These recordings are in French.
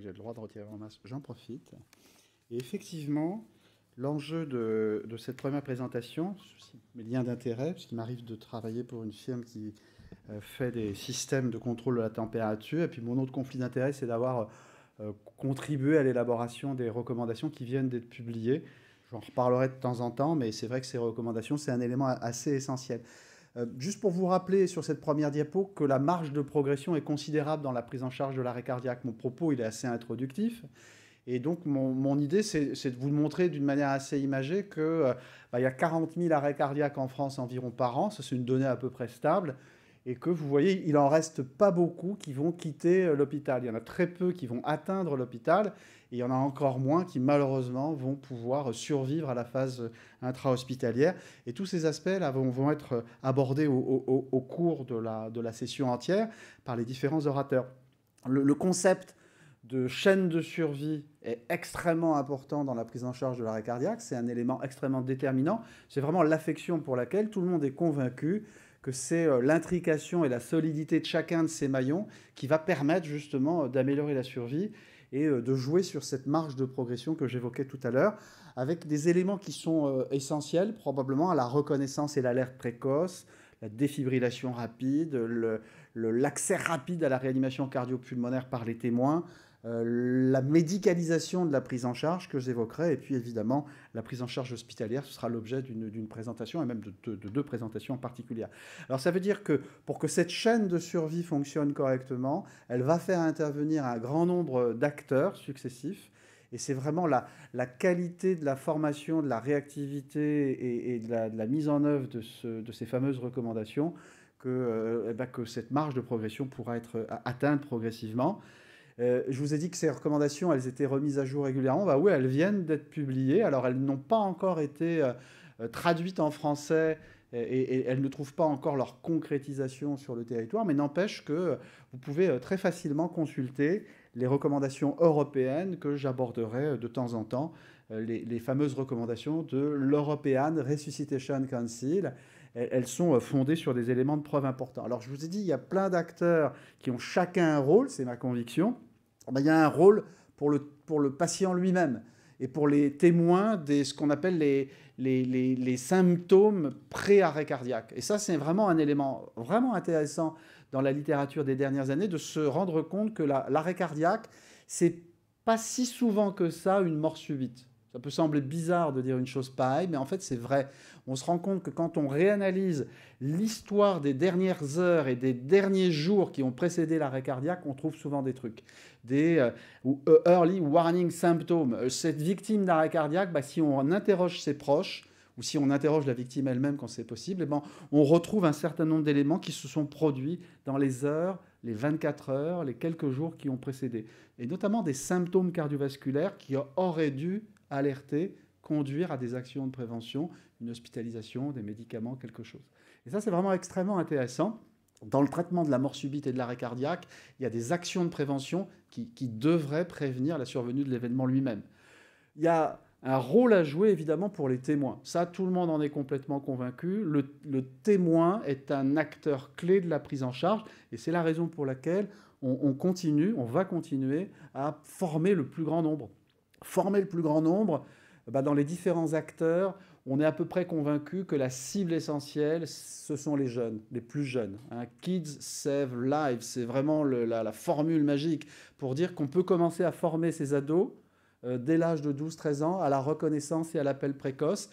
j'ai le droit de retirer mon masque. j'en profite. Et effectivement, l'enjeu de, cette première présentation, mes liens d'intérêt, puisqu'il m'arrive de travailler pour une firme qui euh, fait des systèmes de contrôle de la température, et puis mon autre conflit d'intérêt, c'est d'avoir euh, contribué à l'élaboration des recommandations qui viennent d'être publiées. J'en reparlerai de temps en temps, mais c'est vrai que ces recommandations, c'est un élément assez essentiel. Euh, juste pour vous rappeler sur cette première diapo que la marge de progression est considérable dans la prise en charge de l'arrêt cardiaque. Mon propos, il est assez introductif. Et donc, mon, idée, c'est de vous montrer d'une manière assez imagée qu'il euh, bah, y a 40 000 arrêts cardiaques en France environ par an. Ça, c'est une donnée à peu près stable. Et que vous voyez, il en reste pas beaucoup qui vont quitter euh, l'hôpital. Il y en a très peu qui vont atteindre l'hôpital il y en a encore moins qui, malheureusement, vont pouvoir survivre à la phase intra-hospitalière. Et tous ces aspects-là vont, être abordés au, cours de la, session entière par les différents orateurs. le concept de chaîne de survie est extrêmement important dans la prise en charge de l'arrêt cardiaque. C'est un élément extrêmement déterminant. C'est vraiment l'affection pour laquelle tout le monde est convaincu que c'est euh, l'intrication et la solidité de chacun de ces maillons qui va permettre justement euh, d'améliorer la survie et euh, de jouer sur cette marge de progression que j'évoquais tout à l'heure, avec des éléments qui sont euh, essentiels probablement à la reconnaissance et l'alerte précoce, la défibrillation rapide, l'accès rapide à la réanimation cardio-pulmonaire par les témoins, euh, la médicalisation de la prise en charge que j'évoquerai, et puis évidemment la prise en charge hospitalière, ce sera l'objet d'une présentation, et même de, deux présentations en particulier. Alors ça veut dire que pour que cette chaîne de survie fonctionne correctement, elle va faire intervenir un grand nombre d'acteurs successifs, et c'est vraiment la, qualité de la formation, de la réactivité et, de, la, mise en œuvre de, ces fameuses recommandations euh, eh ben, que cette marge de progression pourra être euh, atteinte progressivement. Euh, je vous ai dit que ces recommandations, elles étaient remises à jour régulièrement. Bah oui, elles viennent d'être publiées. Alors, elles n'ont pas encore été euh, euh, traduites en français et, elles ne trouvent pas encore leur concrétisation sur le territoire. Mais n'empêche que vous pouvez très facilement consulter les recommandations européennes que j'aborderai de temps en temps, les, les fameuses recommandations de l'European Resuscitation Council elles sont fondées sur des éléments de preuve importants. Alors je vous ai dit, il y a plein d'acteurs qui ont chacun un rôle, c'est ma conviction. Ah ben, il y a un rôle pour le, patient lui-même et pour les témoins de ce qu'on appelle les, les, les, symptômes pré-arrêt cardiaque. Et ça, c'est vraiment un élément vraiment intéressant dans la littérature des dernières années, de se rendre compte que l'arrêt cardiaque, n'est pas si souvent que ça une mort subite. Ça peut sembler bizarre de dire une chose pareille, mais en fait c'est vrai. On se rend compte que quand on réanalyse l'histoire des dernières heures et des derniers jours qui ont précédé l'arrêt cardiaque, on trouve souvent des trucs. Des euh, euh, early warning symptoms. Euh, cette victime d'arrêt cardiaque, bah, si on interroge ses proches, ou si on interroge la victime elle-même quand c'est possible, eh ben, on retrouve un certain nombre d'éléments qui se sont produits dans les heures, les 24 heures, les quelques jours qui ont précédé, et notamment des symptômes cardiovasculaires qui auraient dû alerter, conduire à des actions de prévention, une hospitalisation, des médicaments, quelque chose. Et ça, c'est vraiment extrêmement intéressant. Dans le traitement de la mort subite et de l'arrêt cardiaque, il y a des actions de prévention qui, devraient prévenir la survenue de l'événement lui-même. Il y a un rôle à jouer évidemment pour les témoins. Ça, tout le monde en est complètement convaincu. Le, témoin est un acteur clé de la prise en charge et c'est la raison pour laquelle on continue, on va continuer à former le plus grand nombre former le plus grand nombre, bah, dans les différents acteurs, on est à peu près convaincu que la cible essentielle, ce sont les jeunes, les plus jeunes. Hein. Kids Save Lives, c'est vraiment la, formule magique pour dire qu'on peut commencer à former ces ados euh, dès l'âge de 12-13 ans à la reconnaissance et à l'appel précoce.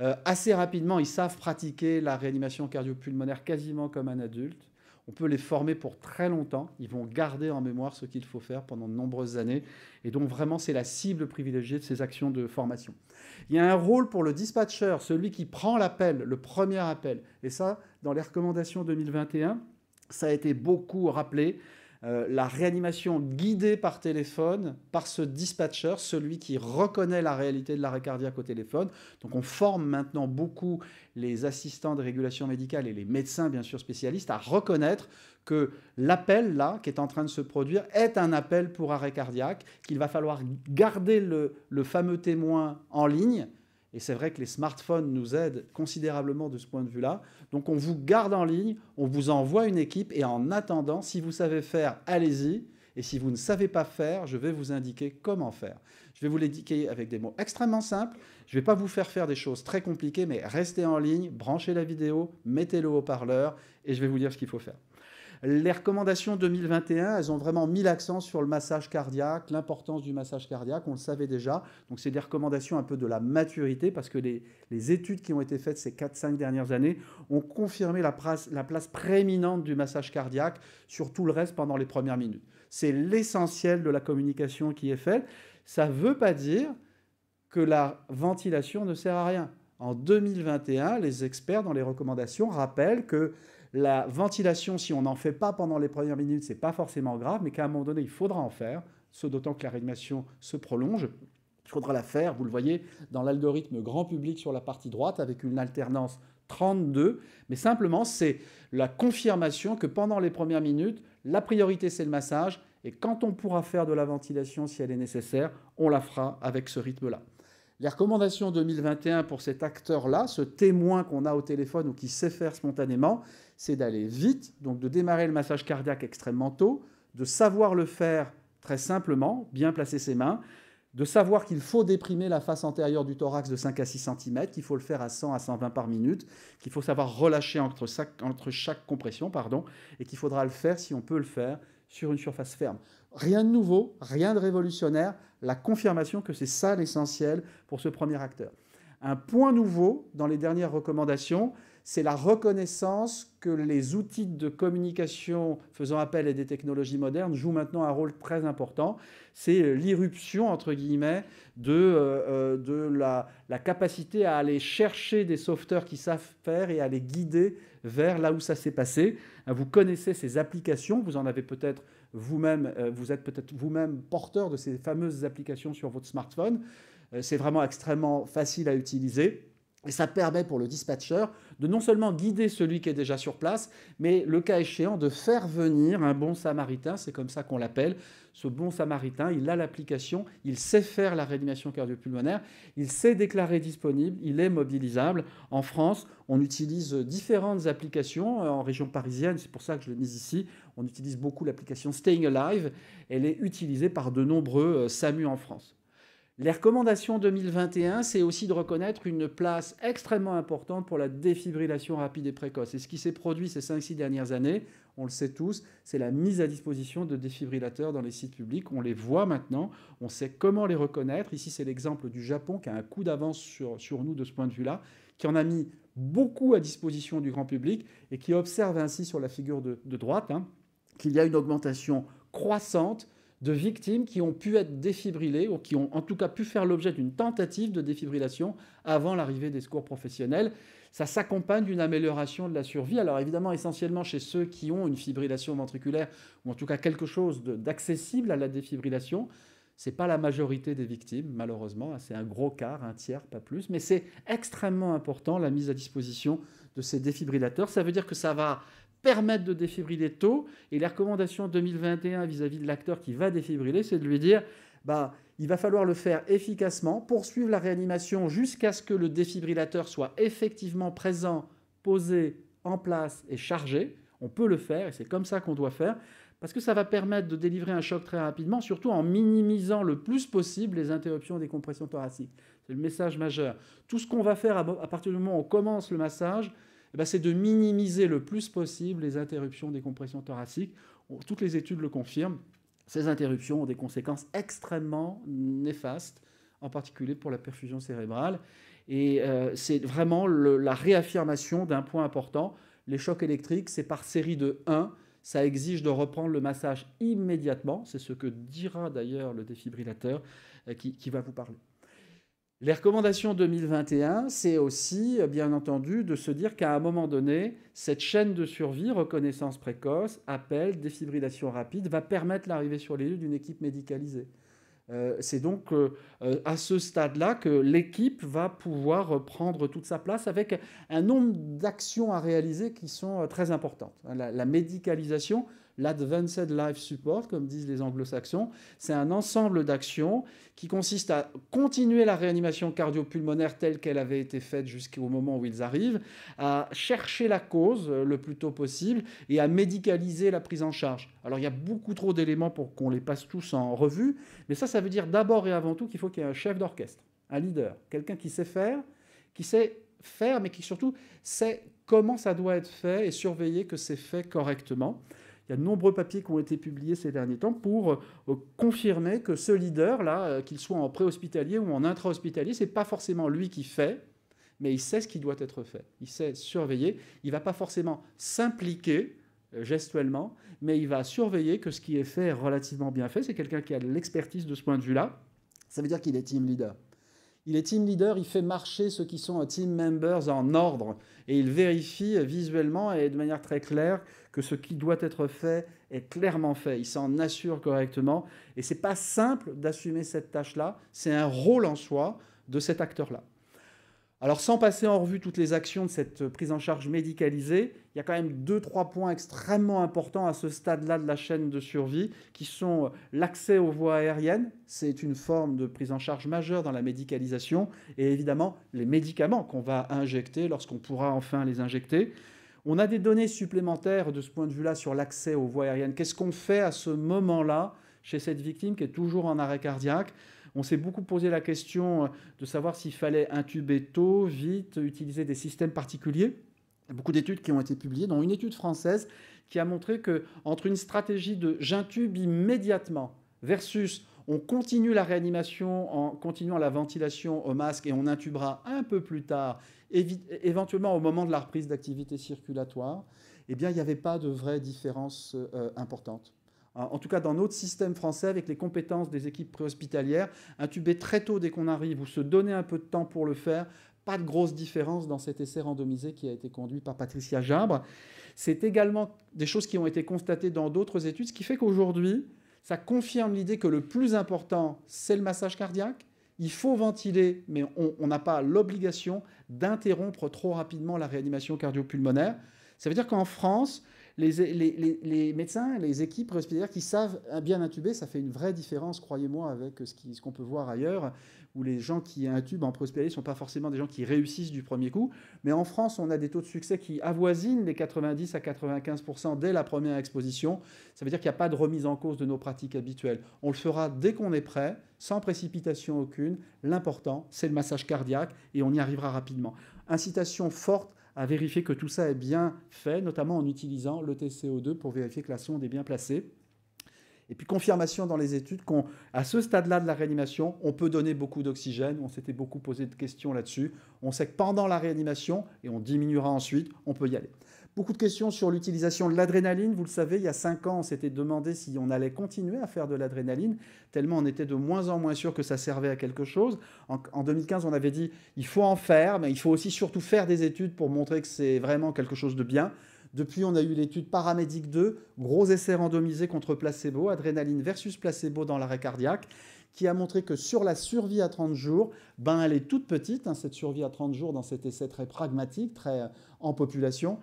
Euh, assez rapidement, ils savent pratiquer la réanimation cardio pulmonaire quasiment comme un adulte. On peut les former pour très longtemps. Ils vont garder en mémoire ce qu'il faut faire pendant de nombreuses années. Et donc vraiment, c'est la cible privilégiée de ces actions de formation. Il y a un rôle pour le dispatcher, celui qui prend l'appel, le premier appel. Et ça, dans les recommandations 2021, ça a été beaucoup rappelé. Euh, la réanimation guidée par téléphone, par ce dispatcher, celui qui reconnaît la réalité de l'arrêt cardiaque au téléphone. Donc on forme maintenant beaucoup les assistants de régulation médicale et les médecins, bien sûr, spécialistes, à reconnaître que l'appel là qui est en train de se produire est un appel pour arrêt cardiaque, qu'il va falloir garder le fameux témoin en ligne et c'est vrai que les smartphones nous aident considérablement de ce point de vue-là. Donc on vous garde en ligne, on vous envoie une équipe et en attendant, si vous savez faire, allez-y. Et si vous ne savez pas faire, je vais vous indiquer comment faire. Je vais vous l'indiquer avec des mots extrêmement simples. Je ne vais pas vous faire faire des choses très compliquées, mais restez en ligne, branchez la vidéo, mettez-le au haut-parleur et je vais vous dire ce qu'il faut faire. Les recommandations 2021, elles ont vraiment mis l'accent sur le massage cardiaque, l'importance du massage cardiaque, on le savait déjà. Donc c'est des recommandations un peu de la maturité parce que les, études qui ont été faites ces 4-5 dernières années ont confirmé la place, la place prééminente du massage cardiaque sur tout le reste pendant les premières minutes. C'est l'essentiel de la communication qui est faite. Ça ne veut pas dire que la ventilation ne sert à rien. En 2021, les experts dans les recommandations rappellent que la ventilation, si on n'en fait pas pendant les premières minutes, c'est pas forcément grave, mais qu'à un moment donné, il faudra en faire, ce d'autant que la réanimation se prolonge. Il faudra la faire, vous le voyez, dans l'algorithme grand public sur la partie droite, avec une alternance 32, mais simplement c'est la confirmation que pendant les premières minutes, la priorité c'est le massage, et quand on pourra faire de la ventilation si elle est nécessaire, on la fera avec ce rythme-là. Les recommandations 2021 pour cet acteur-là, ce témoin qu'on a au téléphone ou qui sait faire spontanément, c'est d'aller vite, donc de démarrer le massage cardiaque extrêmement tôt, de savoir le faire très simplement, bien placer ses mains, de savoir qu'il faut déprimer la face antérieure du thorax de 5 à 6 cm, qu'il faut le faire à 100 à 120 par minute, qu'il faut savoir relâcher entre, chaque compression, pardon, et qu'il faudra le faire, si on peut le faire, sur une surface ferme. Rien de nouveau, rien de révolutionnaire, la confirmation que c'est ça l'essentiel pour ce premier acteur. Un point nouveau dans les dernières recommandations, c'est la reconnaissance que les outils de communication faisant appel à des technologies modernes jouent maintenant un rôle très important. C'est euh, l'irruption, entre guillemets, euh, euh, de, la, la, capacité à aller chercher des sauveteurs qui savent faire et à les guider vers là où ça s'est passé. Hein, vous connaissez ces applications, vous en avez peut-être vous-même, vous êtes peut-être vous-même porteur de ces fameuses applications sur votre smartphone. C'est vraiment extrêmement facile à utiliser. Et ça permet pour le dispatcher de non seulement guider celui qui est déjà sur place, mais le cas échéant de faire venir un bon samaritain, c'est comme ça qu'on l'appelle. Ce bon samaritain, il a l'application, il sait faire la réanimation cardiopulmonaire, il sait déclarer disponible, il est mobilisable. En France, on utilise différentes applications. Euh, en région parisienne, c'est pour ça que je le mise ici, on utilise beaucoup l'application Staying Alive. Elle est utilisée par de nombreux euh, SAMU en France. Les recommandations 2021, c'est aussi de reconnaître une place extrêmement importante pour la défibrillation rapide et précoce. Et ce qui s'est produit ces 5-6 dernières années, on le sait tous, c'est la mise à disposition de défibrillateurs dans les sites publics. On les voit maintenant, on sait comment les reconnaître. Ici, c'est l'exemple du Japon qui a un coup d'avance sur, sur nous de ce point de vue-là, qui en a mis beaucoup à disposition du grand public et qui observe ainsi sur la figure de, de droite hein, qu'il y a une augmentation croissante de victimes qui ont pu être défibrillées ou qui ont en tout cas pu faire l'objet d'une tentative de défibrillation avant l'arrivée des secours professionnels. Ça s'accompagne d'une amélioration de la survie. Alors évidemment, essentiellement chez ceux qui ont une fibrillation ventriculaire ou en tout cas quelque chose d'accessible à la défibrillation. Ce n'est pas la majorité des victimes, malheureusement. Hein, c'est un gros quart, un tiers, pas plus. Mais c'est extrêmement important, la mise à disposition de ces défibrillateurs. Ça veut dire que ça va permettre de défibriller tôt. Et les recommandations 2021 vis-à-vis de l'acteur qui va défibriller, c'est de lui dire, bah, il va falloir le faire efficacement, poursuivre la réanimation jusqu'à ce que le défibrillateur soit effectivement présent, posé, en place et chargé. On peut le faire et c'est comme ça qu'on doit faire parce que ça va permettre de délivrer un choc très rapidement, surtout en minimisant le plus possible les interruptions des compressions thoraciques. C'est le message majeur. Tout ce qu'on va faire à partir du moment où on commence le massage, eh ben, c'est de minimiser le plus possible les interruptions des compressions thoraciques. Toutes les études le confirment. Ces interruptions ont des conséquences extrêmement néfastes, en particulier pour la perfusion cérébrale. Et euh, c'est vraiment la réaffirmation d'un point important. Les chocs électriques, c'est par série de 1. Ça exige de reprendre le massage immédiatement. C'est ce que dira d'ailleurs le défibrillateur euh, qui va vous parler. Les recommandations 2021, c'est aussi, bien entendu, de se dire qu'à un moment donné, cette chaîne de survie, reconnaissance précoce, appel, défibrillation rapide, va permettre l'arrivée sur les lieux d'une équipe médicalisée. Euh, c'est donc euh, euh, à ce stade-là que l'équipe va pouvoir prendre toute sa place avec un nombre d'actions à réaliser qui sont très importantes. la médicalisation, L'Advanced Life Support, comme disent les anglo-saxons, c'est un ensemble d'actions qui consiste à continuer la réanimation cardio-pulmonaire telle qu'elle avait été faite jusqu'au moment où ils arrivent, à chercher la cause euh, le plus tôt possible et à médicaliser la prise en charge. Alors il y a beaucoup trop d'éléments pour qu'on les passe tous en revue, mais ça, ça veut dire d'abord et avant tout qu'il faut qu'il y ait un chef d'orchestre, un leader, quelqu'un qui sait faire, qui sait faire, mais qui surtout sait comment ça doit être fait et surveiller que c'est fait correctement. Il y a de nombreux papiers qui ont été publiés ces derniers temps pour euh, confirmer que ce leader-là, euh, qu'il soit en pré-hospitalier ou en intra-hospitalier, ce n'est pas forcément lui qui fait, mais il sait ce qui doit être fait. Il sait surveiller. Il ne va pas forcément s'impliquer euh, gestuellement, mais il va surveiller que ce qui est fait est relativement bien fait. C'est quelqu'un qui a l'expertise de ce point de vue-là. Ça veut dire qu'il est team leader. Il est team leader, il fait marcher ceux qui sont team members en ordre et il vérifie visuellement et de manière très claire que ce qui doit être fait est clairement fait. Il s'en assure correctement et c'est pas simple d'assumer cette tâche-là, c'est un rôle en soi de cet acteur-là. Alors sans passer en revue toutes les actions de cette euh, prise en charge médicalisée, il y a quand même deux, trois points extrêmement importants à ce stade-là de la chaîne de survie, qui sont euh, l'accès aux voies aériennes, c'est une forme de prise en charge majeure dans la médicalisation, et évidemment les médicaments qu'on va injecter lorsqu'on pourra enfin les injecter. On a des données supplémentaires de ce point de vue-là sur l'accès aux voies aériennes. Qu'est-ce qu'on fait à ce moment-là chez cette victime qui est toujours en arrêt cardiaque on s'est beaucoup posé la question euh, de savoir s'il fallait intuber tôt, vite, utiliser des systèmes particuliers. Il y a beaucoup d'études qui ont été publiées, dont une étude française qui a montré qu'entre une stratégie de j'intube immédiatement versus on continue la réanimation en continuant la ventilation au masque et on intubera un peu plus tard, éventuellement au moment de la reprise d'activité circulatoire, eh bien, il n'y avait pas de vraie différence importantes. Euh, importante. Hein, en tout cas dans notre système français, avec les compétences des équipes préhospitalières, intuber très tôt dès qu'on arrive ou se donner un peu de temps pour le faire. Pas de grosse différence dans cet essai randomisé qui a été conduit par Patricia Jabre. C'est également des choses qui ont été constatées dans d'autres études, ce qui fait qu'aujourd'hui, ça confirme l'idée que le plus important, c'est le massage cardiaque. Il faut ventiler, mais on n'a pas l'obligation d'interrompre trop rapidement la réanimation cardiopulmonaire. Ça veut dire qu'en France, les, médecins, les équipes respiratoires qui savent bien intuber, ça fait une vraie différence, croyez-moi, avec ce qu'on peut voir ailleurs, où les gens qui intubent en préhospitalier ne sont pas forcément des gens qui réussissent du premier coup. Mais en France, on a des taux de succès qui avoisinent les 90 à 95 dès la première exposition. Ça veut dire qu'il n'y a pas de remise en cause de nos pratiques habituelles. On le fera dès qu'on est prêt, sans précipitation aucune. L'important, c'est le massage cardiaque et on y arrivera rapidement. Incitation forte à vérifier que tout ça est bien fait, notamment en utilisant le TCO2 pour vérifier que la sonde est bien placée. Et puis confirmation dans les études qu'à ce stade-là de la réanimation, on peut donner beaucoup d'oxygène. On s'était beaucoup posé de questions là-dessus. On sait que pendant la réanimation, et on diminuera ensuite, on peut y aller. Beaucoup de questions sur l'utilisation de l'adrénaline. Vous le savez, il y a cinq ans, on s'était demandé si on allait continuer à faire de l'adrénaline, tellement on était de moins en moins sûr que ça servait à quelque chose. En, 2015, on avait dit, il faut en faire, mais il faut aussi surtout faire des études pour montrer que c'est vraiment quelque chose de bien. Depuis, on a eu l'étude paramédique 2, gros essai randomisé contre placebo, adrénaline versus placebo dans l'arrêt cardiaque, qui a montré que sur la survie à 30 jours, ben elle est toute petite, hein, cette survie à 30 jours dans cet essai très pragmatique, très euh, en population,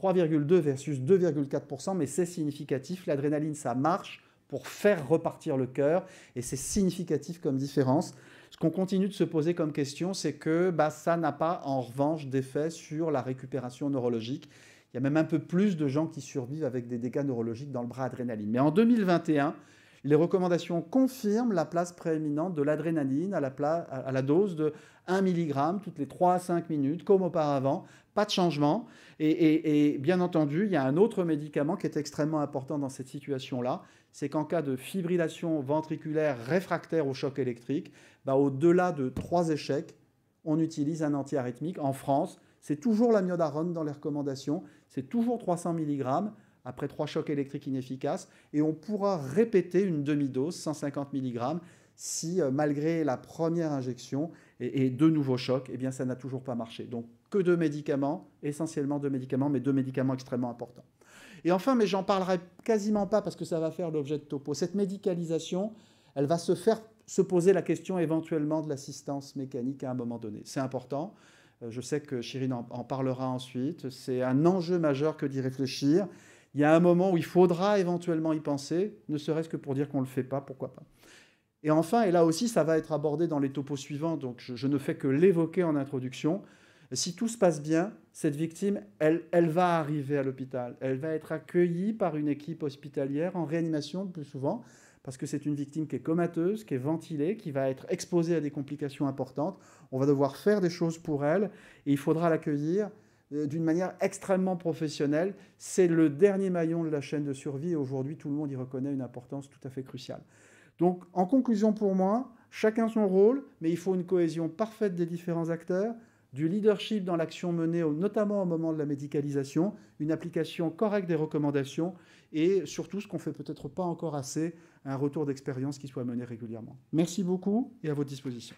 3,2 versus 2,4%, mais c'est significatif. L'adrénaline, ça marche pour faire repartir le cœur, et c'est significatif comme différence. Ce qu'on continue de se poser comme question, c'est que bah, ça n'a pas en revanche d'effet sur la récupération neurologique. Il y a même un peu plus de gens qui survivent avec des dégâts neurologiques dans le bras adrénaline. Mais en 2021, les recommandations confirment la place prééminente de l'adrénaline à, la dose de 1 mg toutes les 3 à 5 minutes, comme auparavant. Pas de changement. Et, bien entendu, il y a un autre médicament qui est extrêmement important dans cette situation-là. C'est qu'en cas de fibrillation ventriculaire réfractaire au choc électrique, bah, au-delà de 3 échecs, on utilise un antiarrhythmique. En France, c'est toujours l'amiodarone dans les recommandations. C'est toujours 300 mg après trois chocs électriques inefficaces, et on pourra répéter une demi-dose, 150 mg, si euh, malgré la première injection et, deux nouveaux chocs, eh bien ça n'a toujours pas marché. Donc que deux médicaments, essentiellement deux médicaments, mais deux médicaments extrêmement importants. Et enfin, mais j'en parlerai quasiment pas parce que ça va faire l'objet de topo. Cette médicalisation, elle va se faire se poser la question éventuellement de l'assistance mécanique à un moment donné. C'est important. Euh, je sais que Chirine en parlera ensuite. C'est un enjeu majeur que d'y réfléchir. Il y a un moment où il faudra éventuellement y penser, ne serait-ce que pour dire qu'on ne le fait pas, pourquoi pas. Et enfin, et là aussi, ça va être abordé dans les topos suivants, donc je, ne fais que l'évoquer en introduction. Si tout se passe bien, cette victime, elle, elle va arriver à l'hôpital. Elle va être accueillie par une équipe hospitalière en réanimation le plus souvent, parce que c'est une victime qui est comateuse, qui est ventilée, qui va être exposée à des complications importantes. On va devoir faire des choses pour elle, et il faudra l'accueillir euh, d'une manière extrêmement professionnelle. C'est le dernier maillon de la chaîne de survie et aujourd'hui, tout le monde y reconnaît une importance tout à fait cruciale. Donc, en conclusion pour moi, chacun son rôle, mais il faut une cohésion parfaite des différents acteurs, du leadership dans l'action menée, notamment au moment de la médicalisation, une application correcte des recommandations et surtout ce qu'on fait peut-être pas encore assez, un retour d'expérience qui soit mené régulièrement. Merci beaucoup et à votre disposition.